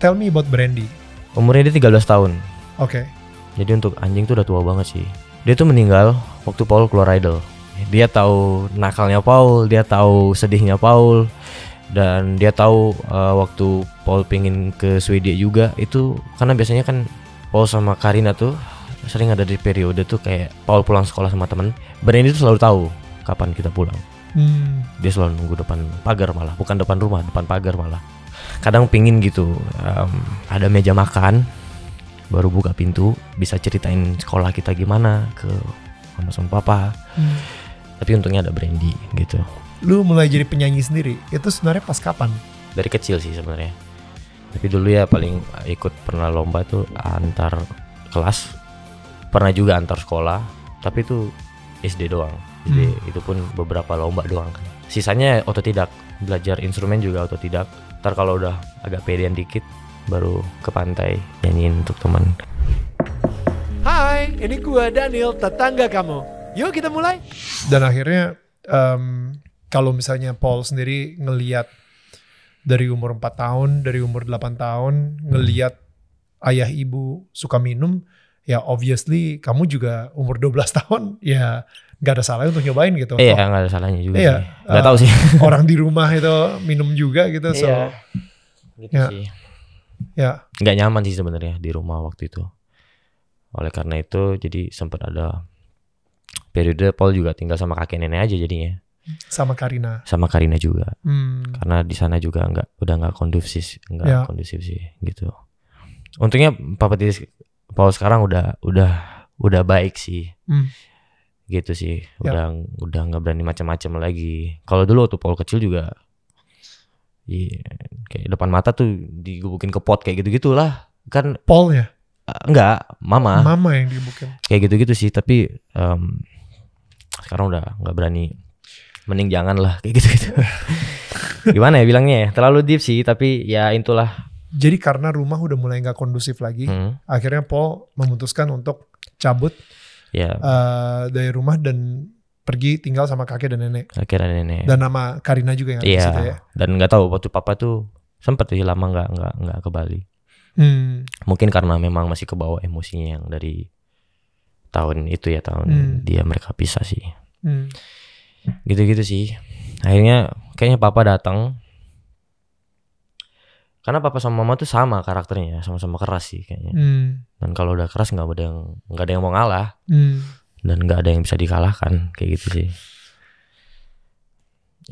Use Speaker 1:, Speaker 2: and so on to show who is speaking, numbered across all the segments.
Speaker 1: Tell me about Brandy.
Speaker 2: Umurnya dia 13 tahun. Oke. Okay. Jadi untuk anjing tuh udah tua banget sih. Dia tuh meninggal waktu Paul keluar Idol. Dia tahu nakalnya Paul, dia tahu sedihnya Paul, dan dia tahu uh, waktu Paul pingin ke Swedia juga itu karena biasanya kan Paul sama Karina tuh sering ada di periode tuh kayak Paul pulang sekolah sama temen Brandy tuh selalu tahu kapan kita pulang hmm. dia selalu nunggu depan pagar malah bukan depan rumah depan pagar malah kadang pingin gitu um, ada meja makan baru buka pintu bisa ceritain sekolah kita gimana ke mama sama papa hmm. tapi untungnya ada Brandy gitu
Speaker 1: lu mulai jadi penyanyi sendiri itu sebenarnya pas kapan
Speaker 2: dari kecil sih sebenarnya tapi dulu ya paling ikut pernah lomba tuh antar kelas pernah juga antar sekolah tapi itu SD doang jadi hmm. itu pun beberapa lomba doang kan sisanya otodidak belajar instrumen juga atau tidak ntar kalau udah agak pedean dikit baru ke pantai nyanyiin untuk teman
Speaker 1: Hai ini gua Daniel tetangga kamu yuk kita mulai
Speaker 2: dan akhirnya um,
Speaker 1: kalau misalnya Paul sendiri ngeliat dari umur 4 tahun dari umur 8 tahun ngeliat ayah ibu suka minum ya obviously kamu juga umur 12 tahun ya nggak ada salahnya untuk nyobain gitu. Iya yeah, nggak ada salahnya juga. Iya yeah, eh, nggak uh, tahu sih. orang di rumah itu minum juga gitu so. Iya. Gitu ya. sih. Ya.
Speaker 2: Nggak nyaman sih sebenarnya di rumah waktu itu. Oleh karena itu jadi sempat ada periode Paul juga tinggal sama kakek nenek aja jadinya
Speaker 1: sama Karina
Speaker 2: sama Karina juga hmm. karena di sana juga nggak udah nggak kondusif nggak ya. kondusif sih gitu untungnya Papa Titis Paul sekarang udah udah udah baik sih. Hmm. Gitu sih. Yep. Ya. Udah udah nggak berani macam-macam lagi. Kalau dulu tuh Paul kecil juga Iya, kayak depan mata tuh digebukin ke pot kayak gitu-gitulah. Kan Paul ya? Uh, enggak, mama. Mama yang digebukin. Kayak gitu-gitu sih, tapi um, sekarang udah nggak berani. Mending jangan lah kayak gitu-gitu. Gimana ya bilangnya ya? Terlalu deep sih, tapi ya itulah jadi
Speaker 1: karena rumah udah mulai nggak kondusif lagi, hmm. akhirnya Paul memutuskan untuk cabut yeah. Ya. uh, dari rumah dan pergi tinggal sama kakek dan nenek. Kakek dan nenek. Dan nama Karina juga yang ada yeah. situ ya.
Speaker 2: Dan nggak tahu waktu papa tuh sempat sih lama nggak nggak nggak ke Bali. Hmm. Mungkin karena memang masih kebawa emosinya yang dari tahun itu ya tahun hmm. dia mereka pisah sih. gitu Gitu-gitu sih. Akhirnya kayaknya papa datang karena papa sama mama tuh sama karakternya sama-sama keras sih kayaknya hmm. dan kalau udah keras nggak ada yang nggak ada yang mau ngalah hmm. dan nggak ada yang bisa dikalahkan kayak gitu sih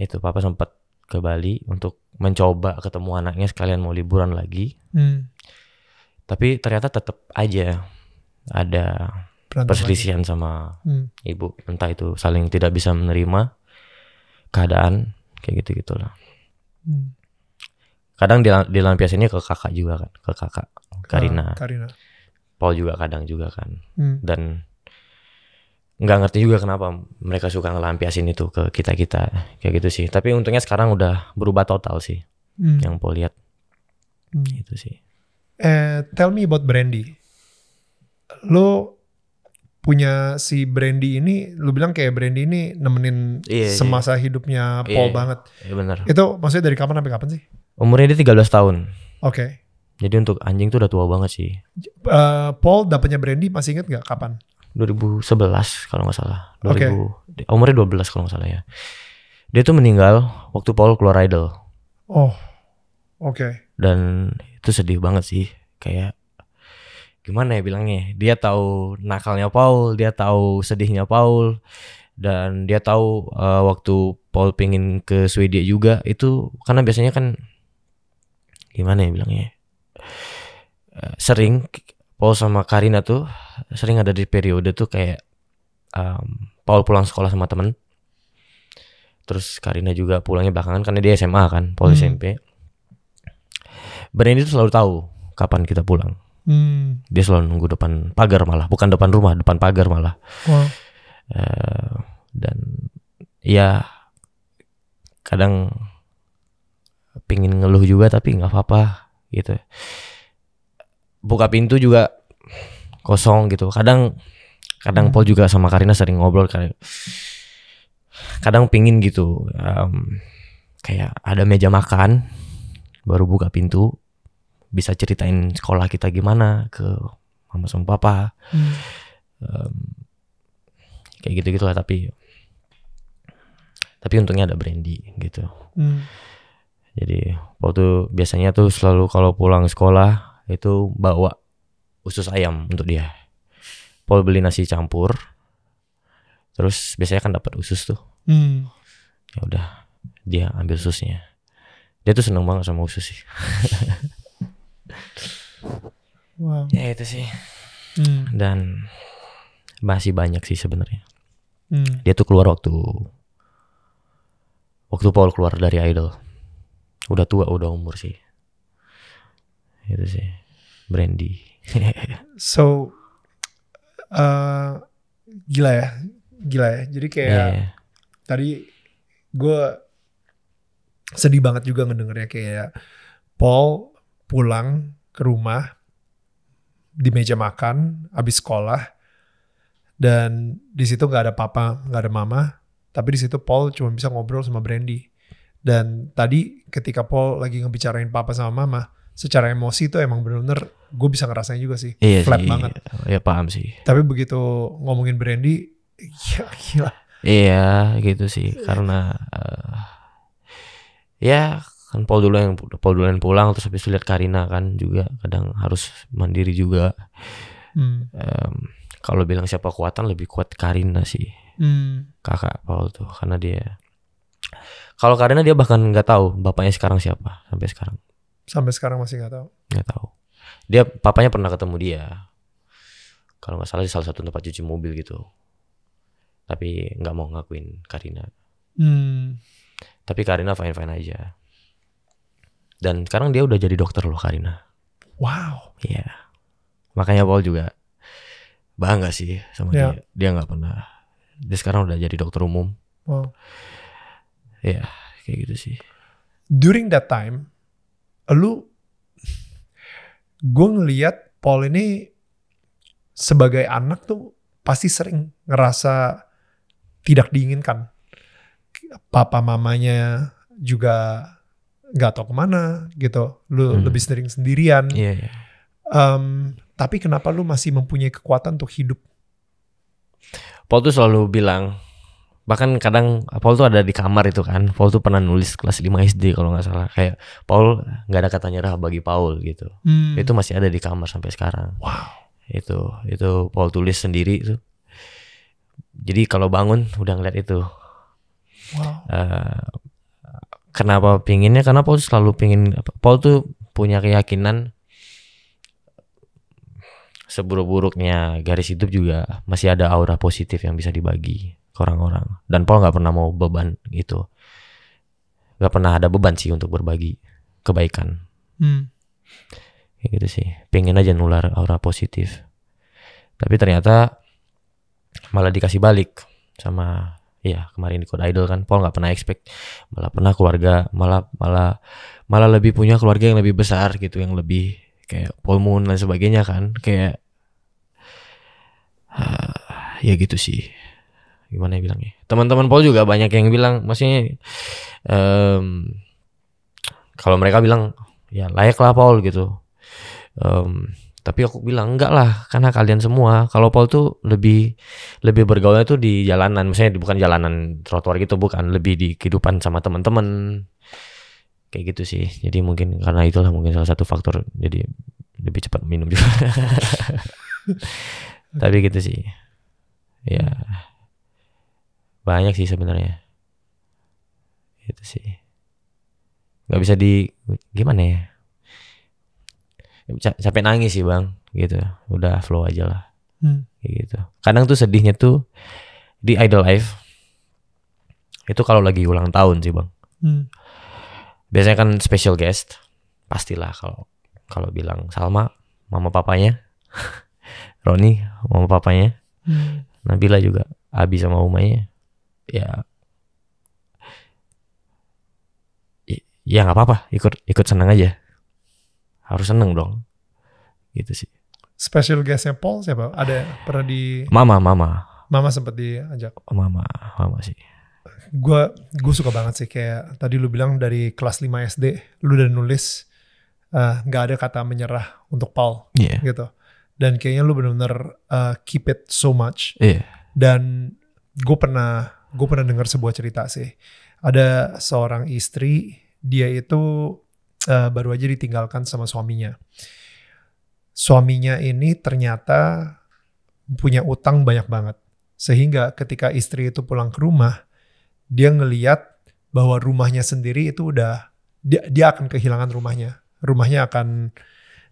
Speaker 2: itu papa sempat ke Bali untuk mencoba ketemu anaknya sekalian mau liburan lagi hmm. tapi ternyata tetap aja ada Berantem perselisihan lagi. sama hmm. ibu entah itu saling tidak bisa menerima keadaan kayak gitu gitulah hmm kadang dilampiasinnya ke kakak juga kan ke kakak Karina Karina Paul juga kadang juga kan hmm. dan nggak ngerti juga kenapa mereka suka ngelampiasin itu ke kita kita kayak gitu sih tapi untungnya sekarang udah berubah total sih hmm. yang Paul lihat hmm. itu sih
Speaker 1: eh tell me about Brandy lo punya si Brandy ini lo bilang kayak Brandy ini nemenin iya, iya. semasa iya. hidupnya Paul iya, banget. Iya bener. Itu maksudnya dari kapan sampai kapan sih?
Speaker 2: Umurnya dia 13 tahun. Oke. Okay. Jadi untuk anjing tuh udah tua banget sih.
Speaker 1: Uh, Paul dapatnya Brandy masih inget nggak kapan?
Speaker 2: 2011 kalau nggak salah. Oke. okay. Umurnya 12 kalau nggak salah ya. Dia tuh meninggal waktu Paul keluar Idol. Oh, oke. Okay. Dan itu sedih banget sih. Kayak gimana ya bilangnya? Dia tahu nakalnya Paul, dia tahu sedihnya Paul, dan dia tahu uh, waktu Paul pingin ke Swedia juga itu karena biasanya kan gimana ya bilangnya eh, sering Paul sama Karina tuh sering ada di periode tuh kayak um, Paul pulang sekolah sama temen terus Karina juga pulangnya belakangan karena dia SMA kan Paul hmm. SMP Brandy tuh selalu tahu kapan kita pulang hmm. dia selalu nunggu depan pagar malah bukan depan rumah depan pagar malah wow. uh, dan ya kadang pingin ngeluh juga tapi nggak apa-apa gitu buka pintu juga kosong gitu kadang kadang hmm. Paul juga sama Karina sering ngobrol kadang kadang pingin gitu um, kayak ada meja makan baru buka pintu bisa ceritain sekolah kita gimana ke mama sama papa hmm. um, kayak gitu gitulah tapi tapi untungnya ada Brandy gitu hmm jadi waktu biasanya tuh selalu kalau pulang sekolah itu bawa usus ayam untuk dia Paul beli nasi campur terus biasanya kan dapat usus tuh hmm. ya udah dia ambil ususnya dia tuh seneng banget sama usus sih wow. ya itu sih hmm. dan masih banyak sih sebenarnya hmm. dia tuh keluar waktu waktu Paul keluar dari Idol udah tua udah umur sih itu sih Brandy
Speaker 1: so uh, gila ya gila ya jadi kayak yeah. tadi gue sedih banget juga ngedengernya kayak Paul pulang ke rumah di meja makan abis sekolah dan di situ nggak ada papa nggak ada mama tapi di situ Paul cuma bisa ngobrol sama Brandy dan tadi ketika Paul lagi ngebicarain papa sama mama, secara emosi itu emang bener-bener gue bisa ngerasain juga sih. Iya flat sih, banget. Iya, paham sih. Tapi begitu ngomongin Brandy, ya gila.
Speaker 2: Iya gitu sih karena uh, ya kan Paul dulu yang Paul dulu yang pulang terus habis lihat Karina kan juga kadang harus mandiri juga. Hmm. Um, kalau bilang siapa kuatan lebih kuat Karina sih hmm. kakak Paul tuh karena dia kalau Karina dia bahkan nggak tahu bapaknya sekarang siapa sampai sekarang.
Speaker 1: Sampai sekarang masih nggak tahu.
Speaker 2: Nggak tahu. Dia papanya pernah ketemu dia. Kalau nggak salah di salah satu tempat cuci mobil gitu. Tapi nggak mau ngakuin Karina. Hmm. Tapi Karina fine fine aja. Dan sekarang dia udah jadi dokter loh Karina. Wow. Iya. Yeah. Makanya Paul juga bangga sih sama yeah. dia. Dia nggak pernah. Dia sekarang udah jadi dokter umum. Wow ya kayak gitu sih
Speaker 1: during that time lu gue ngeliat Paul ini sebagai anak tuh pasti sering ngerasa tidak diinginkan papa mamanya juga nggak tahu kemana gitu lu hmm. lebih sering sendirian yeah, yeah. Um, tapi kenapa lu masih mempunyai kekuatan untuk hidup
Speaker 2: Paul tuh selalu bilang bahkan kadang Paul tuh ada di kamar itu kan Paul tuh pernah nulis kelas 5 SD kalau nggak salah kayak Paul nggak ada kata nyerah bagi Paul gitu hmm. itu masih ada di kamar sampai sekarang wow itu itu Paul tulis sendiri itu jadi kalau bangun udah ngeliat itu wow. uh, kenapa pinginnya karena Paul selalu pingin Paul tuh punya keyakinan seburuk-buruknya garis hidup juga masih ada aura positif yang bisa dibagi ke orang-orang dan Paul nggak pernah mau beban gitu nggak pernah ada beban sih untuk berbagi kebaikan hmm. gitu sih pengen aja nular aura positif tapi ternyata malah dikasih balik sama ya kemarin ikut idol kan Paul nggak pernah expect malah pernah keluarga malah malah malah lebih punya keluarga yang lebih besar gitu yang lebih kayak Paul Moon dan sebagainya kan kayak uh, ya gitu sih gimana ya bilangnya teman-teman Paul juga banyak yang bilang maksudnya um, kalau mereka bilang ya layak lah Paul gitu um, tapi aku bilang enggak lah karena kalian semua kalau Paul tuh lebih lebih bergaulnya tuh di jalanan misalnya bukan jalanan trotoar gitu bukan lebih di kehidupan sama teman-teman kayak gitu sih jadi mungkin karena itulah mungkin salah satu faktor jadi lebih cepat minum juga tapi gitu sih ya yeah banyak sih sebenarnya itu sih nggak bisa di gimana ya capek nangis sih bang gitu udah flow aja lah hmm. gitu kadang tuh sedihnya tuh di idol life itu kalau lagi ulang tahun sih bang hmm. biasanya kan special guest pastilah kalau kalau bilang Salma mama papanya Roni mama papanya hmm. Nabila juga Abi sama Umaynya ya ya nggak apa-apa ikut ikut seneng aja harus seneng dong gitu sih
Speaker 1: special guestnya Paul siapa ada pernah di
Speaker 2: mama mama
Speaker 1: mama sempat diajak
Speaker 2: oh, mama mama sih
Speaker 1: gue gue suka banget sih kayak tadi lu bilang dari kelas 5 SD lu udah nulis eh, nggak uh, ada kata menyerah untuk Paul yeah. gitu dan kayaknya lu bener-bener uh, keep it so much yeah. dan gue pernah gue pernah dengar sebuah cerita sih. Ada seorang istri, dia itu uh, baru aja ditinggalkan sama suaminya. Suaminya ini ternyata punya utang banyak banget. Sehingga ketika istri itu pulang ke rumah, dia ngeliat bahwa rumahnya sendiri itu udah dia, dia akan kehilangan rumahnya. Rumahnya akan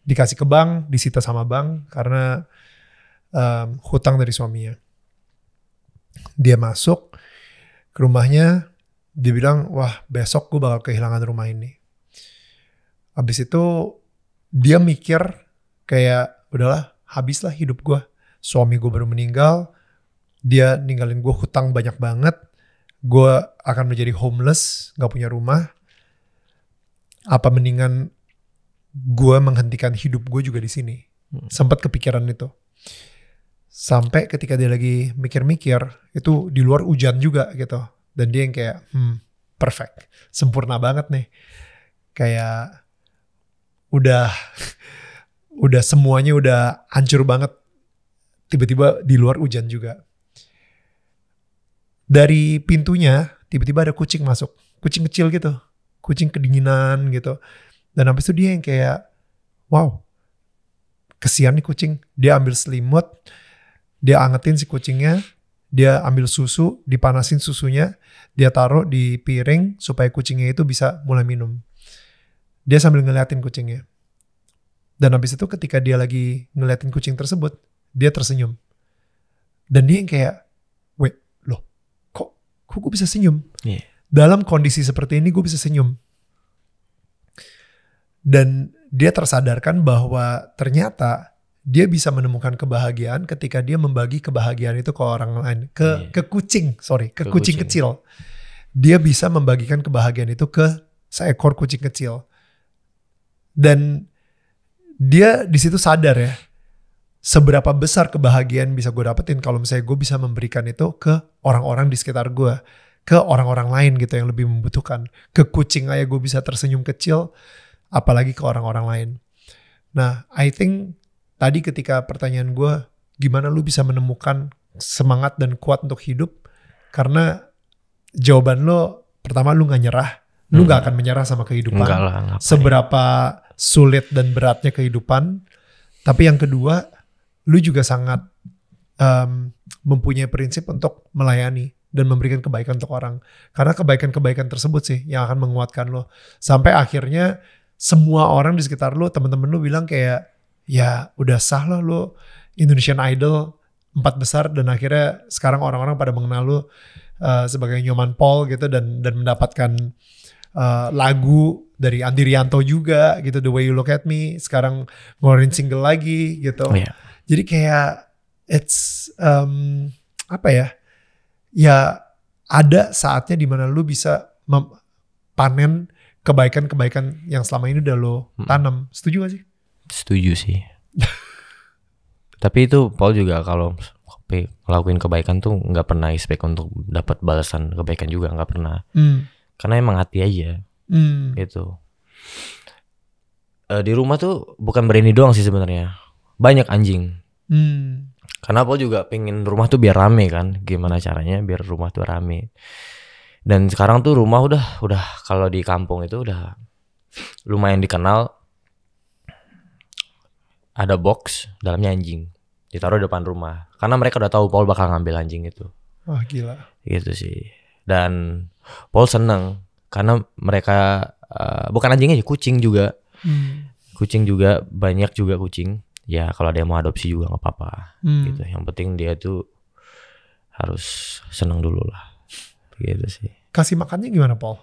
Speaker 1: dikasih ke bank, disita sama bank karena um, hutang dari suaminya. Dia masuk, ke rumahnya dia bilang wah besok gue bakal kehilangan rumah ini abis itu dia mikir kayak udahlah habislah hidup gue suami gue baru meninggal dia ninggalin gue hutang banyak banget gue akan menjadi homeless gak punya rumah apa mendingan gue menghentikan hidup gue juga di sini hmm. sempat kepikiran itu sampai ketika dia lagi mikir-mikir itu di luar hujan juga gitu dan dia yang kayak hmm perfect sempurna banget nih kayak udah udah semuanya udah hancur banget tiba-tiba di luar hujan juga dari pintunya tiba-tiba ada kucing masuk kucing kecil gitu kucing kedinginan gitu dan habis itu dia yang kayak wow kesian nih kucing dia ambil selimut dia angetin si kucingnya, dia ambil susu, dipanasin susunya, dia taruh di piring supaya kucingnya itu bisa mulai minum. Dia sambil ngeliatin kucingnya. Dan habis itu ketika dia lagi ngeliatin kucing tersebut, dia tersenyum. Dan dia yang kayak, wait, loh, kok, kok gue bisa senyum? Yeah. Dalam kondisi seperti ini gue bisa senyum. Dan dia tersadarkan bahwa ternyata dia bisa menemukan kebahagiaan ketika dia membagi kebahagiaan itu ke orang lain ke yeah. ke kucing sorry ke, ke kucing, kucing kecil dia bisa membagikan kebahagiaan itu ke seekor kucing kecil dan dia di situ sadar ya seberapa besar kebahagiaan bisa gue dapetin kalau misalnya gue bisa memberikan itu ke orang-orang di sekitar gue ke orang-orang lain gitu yang lebih membutuhkan ke kucing aja gue bisa tersenyum kecil apalagi ke orang-orang lain nah I think tadi ketika pertanyaan gue gimana lu bisa menemukan semangat dan kuat untuk hidup karena jawaban lo pertama lu nggak nyerah lu nggak hmm. akan menyerah sama kehidupan Enggak lah, seberapa sulit dan beratnya kehidupan tapi yang kedua lu juga sangat um, mempunyai prinsip untuk melayani dan memberikan kebaikan untuk orang karena kebaikan-kebaikan tersebut sih yang akan menguatkan lo sampai akhirnya semua orang di sekitar lo teman-teman lo bilang kayak ya udah sah lah lo Indonesian Idol empat besar dan akhirnya sekarang orang-orang pada mengenal lo uh, eh, sebagai Nyoman Paul gitu dan dan mendapatkan uh, lagu dari Andi Rianto juga gitu The Way You Look at Me sekarang ngeluarin single lagi gitu. Oh, yeah. Jadi kayak it's um, apa ya? Ya ada saatnya dimana lu bisa panen kebaikan-kebaikan yang selama ini udah lo hmm. tanam. Setuju gak sih?
Speaker 2: setuju sih tapi itu Paul juga kalau ngelakuin kebaikan tuh nggak pernah expect untuk dapat balasan kebaikan juga nggak pernah mm. karena emang hati aja mm. gitu uh, di rumah tuh bukan berani doang sih sebenarnya banyak anjing mm. karena Paul juga pengen rumah tuh biar rame kan gimana caranya biar rumah tuh rame dan sekarang tuh rumah udah udah kalau di kampung itu udah lumayan dikenal ada box dalamnya anjing ditaruh di depan rumah karena mereka udah tahu Paul bakal ngambil anjing itu. Wah gila. Gitu sih. Dan Paul seneng karena mereka uh, bukan anjingnya sih kucing juga. Hmm. Kucing juga banyak juga kucing. Ya kalau ada yang mau adopsi juga nggak apa-apa. Hmm. Gitu. Yang penting dia tuh harus seneng dulu lah. Gitu sih. Kasih makannya gimana Paul?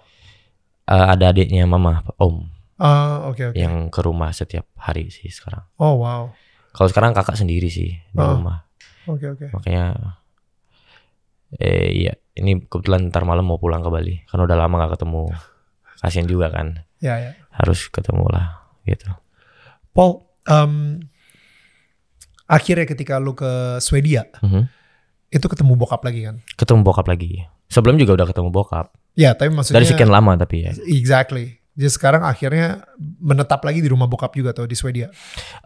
Speaker 2: Uh, ada adiknya mama om. Ah, oke okay, okay. Yang ke rumah setiap hari sih sekarang. Oh, wow. Kalau sekarang kakak sendiri sih di uh, rumah. Oke, okay, oke. Okay. Makanya eh iya, ini kebetulan ntar malam mau pulang ke Bali. Kan udah lama gak ketemu. Kasian juga kan. Iya, yeah, iya. Yeah. Harus ketemu lah gitu.
Speaker 1: Paul, um, akhirnya ketika lu ke Swedia, mm -hmm. itu ketemu bokap lagi kan?
Speaker 2: Ketemu bokap lagi. Sebelum juga udah ketemu bokap. Ya, tapi maksudnya dari sekian lama tapi ya.
Speaker 1: Exactly. Jadi sekarang akhirnya menetap lagi di rumah bokap juga atau di Swedia.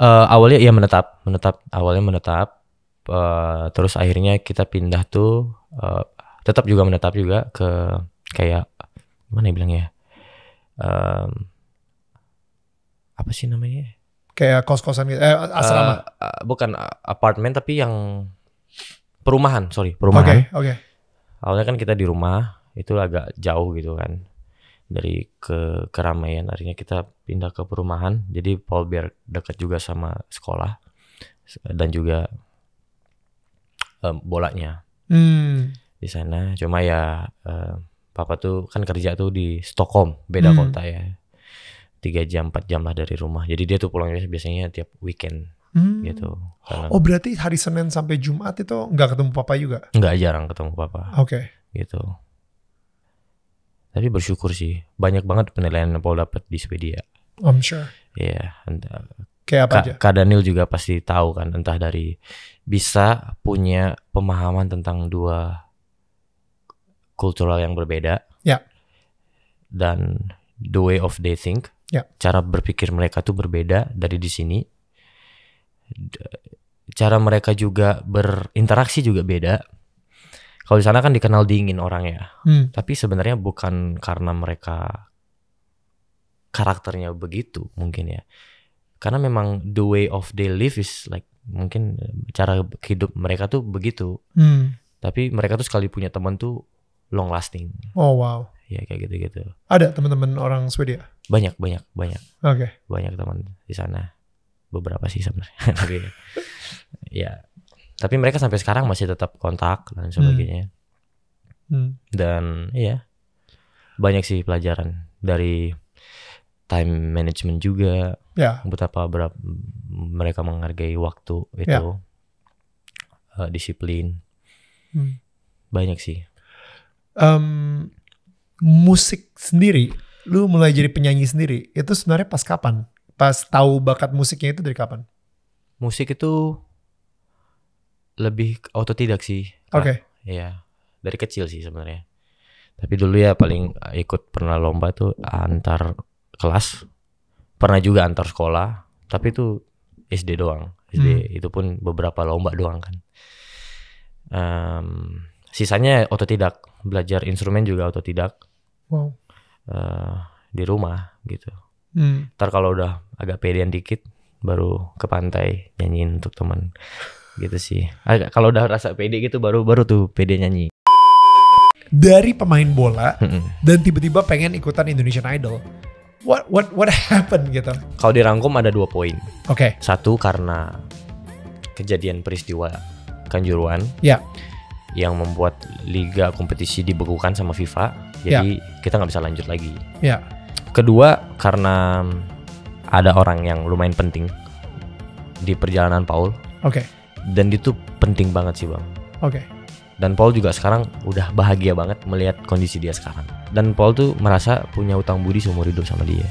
Speaker 2: Uh, awalnya ya menetap, menetap awalnya menetap. Uh, terus akhirnya kita pindah tuh uh, tetap juga menetap juga ke kayak gimana ya bilangnya? Um,
Speaker 1: apa sih namanya? Kayak kos-kosan gitu, eh, asrama.
Speaker 2: uh, bukan apartemen tapi yang perumahan, sorry, perumahan. Oke, okay, oke. Okay. Awalnya kan kita di rumah, itu agak jauh gitu kan dari ke keramaian akhirnya kita pindah ke perumahan jadi Paul biar dekat juga sama sekolah dan juga um, bolanya hmm. di sana cuma ya um, papa tuh kan kerja tuh di Stockholm beda hmm. kota ya tiga jam empat jam lah dari rumah jadi dia tuh pulangnya biasanya tiap weekend hmm. gitu karena, oh berarti
Speaker 1: hari Senin sampai Jumat itu nggak ketemu papa juga
Speaker 2: nggak jarang ketemu papa oke okay. gitu tapi bersyukur sih, banyak banget penilaian yang Paul dapat di Swedia. I'm sure. Iya, yeah. Uh, Kayak apa Ka aja? Kak Daniel juga pasti tahu kan, entah dari bisa punya pemahaman tentang dua kultural yang berbeda. Ya. Yeah. Dan the way of they think, ya. cara berpikir mereka tuh berbeda dari di sini. Cara mereka juga berinteraksi juga beda. Kalau di sana kan dikenal dingin orangnya. Hmm. Tapi sebenarnya bukan karena mereka karakternya begitu mungkin ya. Karena memang the way of they live is like mungkin eh, cara hidup mereka tuh begitu. Hmm. Tapi mereka tuh sekali punya teman tuh long lasting. Oh wow. Ya kayak gitu-gitu.
Speaker 1: Ada teman-teman orang Swedia?
Speaker 2: Banyak, banyak, banyak. Oke. Okay. Banyak teman di sana. Beberapa sih sebenarnya. Tapi ya tapi mereka sampai sekarang masih tetap kontak dan sebagainya. Hmm. Hmm. Dan iya banyak sih pelajaran dari time management juga. yeah. Betapa berapa mereka menghargai waktu itu. yeah. Ya. Uh, disiplin. Hmm. Banyak sih.
Speaker 1: Um, musik sendiri, lu mulai jadi penyanyi sendiri, itu sebenarnya pas kapan? Pas tahu bakat musiknya itu dari
Speaker 2: kapan? Musik itu lebih autodidak sih. Oke. Okay. Iya. Dari kecil sih sebenarnya. Tapi dulu ya paling eh, ikut pernah lomba tuh antar kelas. Pernah juga antar sekolah, tapi itu SD doang. SD hmm. itu pun beberapa lomba doang kan. Um, sisanya autodidak, belajar instrumen juga autodidak. Wow. Uh, di rumah gitu. Hmm. Ntar kalau udah agak pedean dikit baru ke pantai nyanyiin untuk teman gitu sih agak kalau udah rasa pede gitu baru baru tuh pede nyanyi
Speaker 1: dari pemain bola dan tiba-tiba pengen ikutan Indonesian Idol what what what happened gitu
Speaker 2: kalau dirangkum ada dua poin oke okay. satu karena kejadian peristiwa kanjuruan ya yeah. yang membuat liga kompetisi dibekukan sama FIFA jadi yeah. kita nggak bisa lanjut lagi ya yeah. kedua karena ada orang yang lumayan penting di perjalanan Paul oke okay dan itu penting banget sih bang. Oke. Okay. Dan Paul juga sekarang udah bahagia banget melihat kondisi dia sekarang. Dan Paul tuh merasa punya utang budi seumur hidup sama dia.